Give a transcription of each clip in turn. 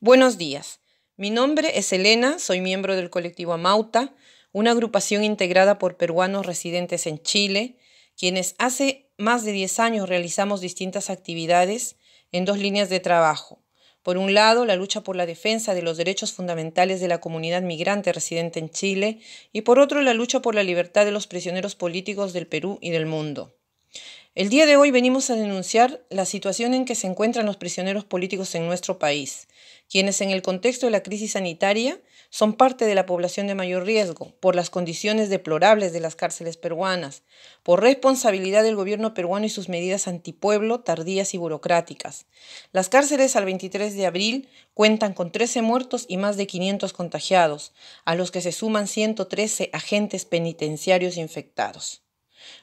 Buenos días. Mi nombre es Elena, soy miembro del colectivo Amauta, una agrupación integrada por peruanos residentes en Chile, quienes hace más de 10 años realizamos distintas actividades en dos líneas de trabajo. Por un lado, la lucha por la defensa de los derechos fundamentales de la comunidad migrante residente en Chile y por otro, la lucha por la libertad de los prisioneros políticos del Perú y del mundo. El día de hoy venimos a denunciar la situación en que se encuentran los prisioneros políticos en nuestro país, quienes en el contexto de la crisis sanitaria son parte de la población de mayor riesgo por las condiciones deplorables de las cárceles peruanas, por responsabilidad del gobierno peruano y sus medidas antipueblo tardías y burocráticas. Las cárceles al 23 de abril cuentan con 13 muertos y más de 500 contagiados, a los que se suman 113 agentes penitenciarios infectados.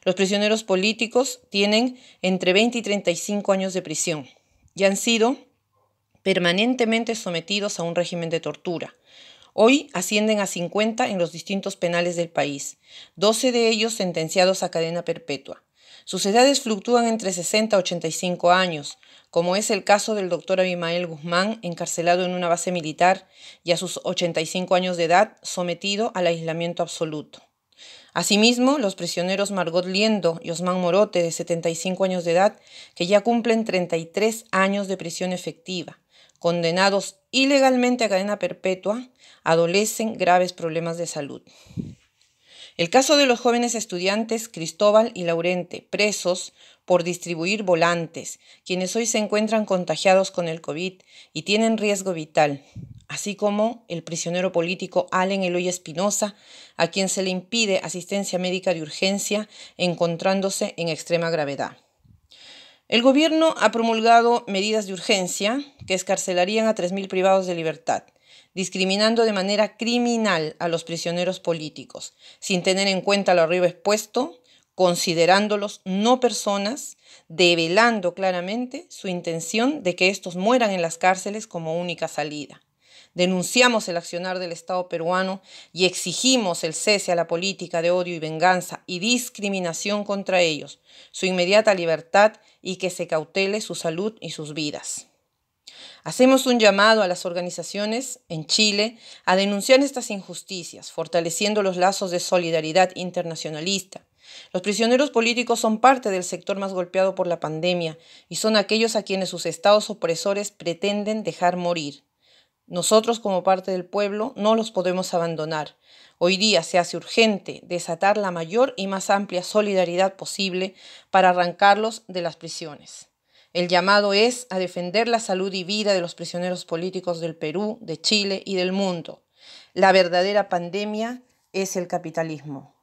Los prisioneros políticos tienen entre 20 y 35 años de prisión y han sido permanentemente sometidos a un régimen de tortura. Hoy ascienden a 50 en los distintos penales del país, 12 de ellos sentenciados a cadena perpetua. Sus edades fluctúan entre 60 y 85 años, como es el caso del doctor Abimael Guzmán, encarcelado en una base militar y a sus 85 años de edad sometido al aislamiento absoluto. Asimismo, los prisioneros Margot Liendo y Osman Morote, de 75 años de edad, que ya cumplen 33 años de prisión efectiva, condenados ilegalmente a cadena perpetua, adolecen graves problemas de salud. El caso de los jóvenes estudiantes Cristóbal y Laurente, presos por distribuir volantes, quienes hoy se encuentran contagiados con el COVID y tienen riesgo vital, así como el prisionero político Allen Eloy Espinosa, a quien se le impide asistencia médica de urgencia encontrándose en extrema gravedad. El gobierno ha promulgado medidas de urgencia que escarcelarían a 3.000 privados de libertad, discriminando de manera criminal a los prisioneros políticos, sin tener en cuenta lo arriba expuesto, considerándolos no personas, develando claramente su intención de que estos mueran en las cárceles como única salida. Denunciamos el accionar del Estado peruano y exigimos el cese a la política de odio y venganza y discriminación contra ellos, su inmediata libertad y que se cautele su salud y sus vidas. Hacemos un llamado a las organizaciones en Chile a denunciar estas injusticias, fortaleciendo los lazos de solidaridad internacionalista. Los prisioneros políticos son parte del sector más golpeado por la pandemia y son aquellos a quienes sus estados opresores pretenden dejar morir. Nosotros como parte del pueblo no los podemos abandonar. Hoy día se hace urgente desatar la mayor y más amplia solidaridad posible para arrancarlos de las prisiones. El llamado es a defender la salud y vida de los prisioneros políticos del Perú, de Chile y del mundo. La verdadera pandemia es el capitalismo.